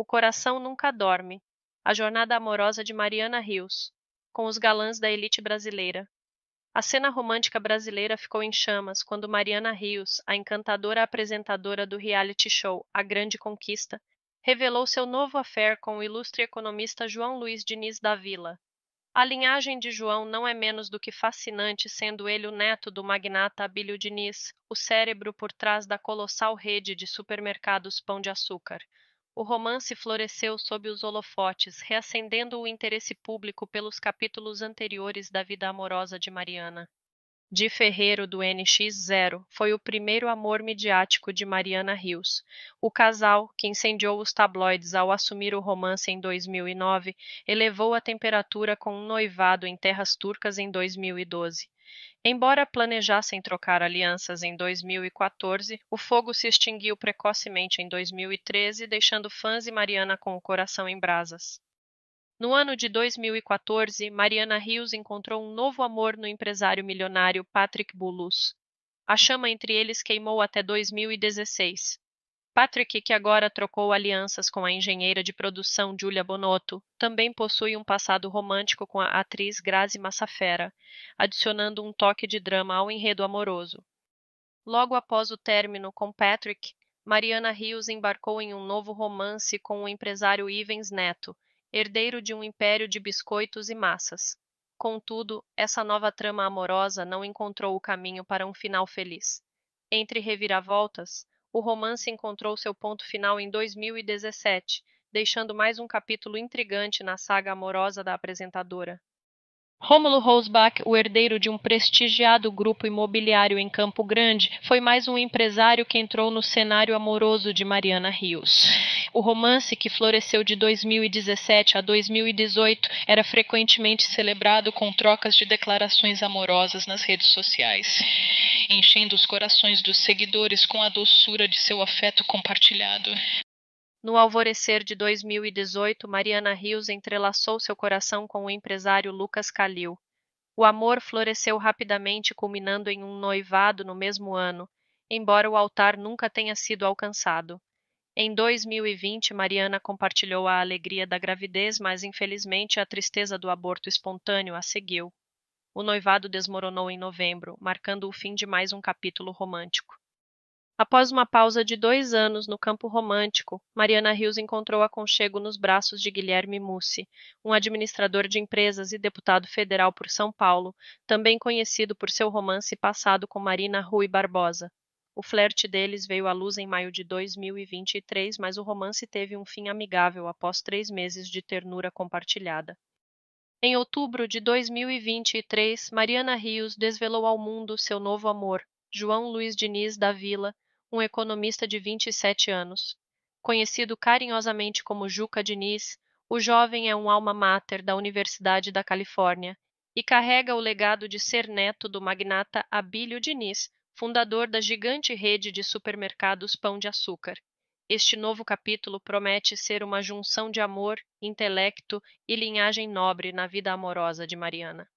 O Coração Nunca Dorme, a jornada amorosa de Mariana Rios, com os galãs da elite brasileira. A cena romântica brasileira ficou em chamas quando Mariana Rios, a encantadora apresentadora do reality show A Grande Conquista, revelou seu novo affair com o ilustre economista João Luiz Diniz da Vila. A linhagem de João não é menos do que fascinante, sendo ele o neto do magnata Abílio Diniz, o cérebro por trás da colossal rede de supermercados Pão de Açúcar. O romance floresceu sob os holofotes, reacendendo o interesse público pelos capítulos anteriores da vida amorosa de Mariana. De Ferreiro do NX Zero foi o primeiro amor midiático de Mariana Rios. O casal, que incendiou os tabloides ao assumir o romance em 2009, elevou a temperatura com um noivado em terras turcas em 2012. Embora planejassem trocar alianças em 2014, o fogo se extinguiu precocemente em 2013, deixando fãs e Mariana com o coração em brasas. No ano de 2014, Mariana Rios encontrou um novo amor no empresário milionário Patrick Bulus. A chama entre eles queimou até 2016. Patrick, que agora trocou alianças com a engenheira de produção Julia Bonotto, também possui um passado romântico com a atriz Grazi Massafera, adicionando um toque de drama ao enredo amoroso. Logo após o término com Patrick, Mariana Rios embarcou em um novo romance com o empresário Ivens Neto, herdeiro de um império de biscoitos e massas. Contudo, essa nova trama amorosa não encontrou o caminho para um final feliz. Entre reviravoltas, o romance encontrou seu ponto final em 2017, deixando mais um capítulo intrigante na saga amorosa da apresentadora. Rômulo Rosbach, o herdeiro de um prestigiado grupo imobiliário em Campo Grande, foi mais um empresário que entrou no cenário amoroso de Mariana Rios. O romance que floresceu de 2017 a 2018 era frequentemente celebrado com trocas de declarações amorosas nas redes sociais, enchendo os corações dos seguidores com a doçura de seu afeto compartilhado. No alvorecer de 2018, Mariana Rios entrelaçou seu coração com o empresário Lucas Calil. O amor floresceu rapidamente, culminando em um noivado no mesmo ano, embora o altar nunca tenha sido alcançado. Em 2020, Mariana compartilhou a alegria da gravidez, mas infelizmente a tristeza do aborto espontâneo a seguiu. O noivado desmoronou em novembro, marcando o fim de mais um capítulo romântico. Após uma pausa de dois anos no campo romântico, Mariana Rios encontrou aconchego nos braços de Guilherme Mussi, um administrador de empresas e deputado federal por São Paulo, também conhecido por seu romance passado com Marina Rui Barbosa. O flerte deles veio à luz em maio de 2023, mas o romance teve um fim amigável após três meses de ternura compartilhada. Em outubro de 2023, Mariana Rios desvelou ao mundo seu novo amor, João Luiz Diniz da Vila, um economista de 27 anos. Conhecido carinhosamente como Juca Diniz, o jovem é um alma mater da Universidade da Califórnia e carrega o legado de ser neto do magnata Abílio Diniz, fundador da gigante rede de supermercados Pão de Açúcar. Este novo capítulo promete ser uma junção de amor, intelecto e linhagem nobre na vida amorosa de Mariana.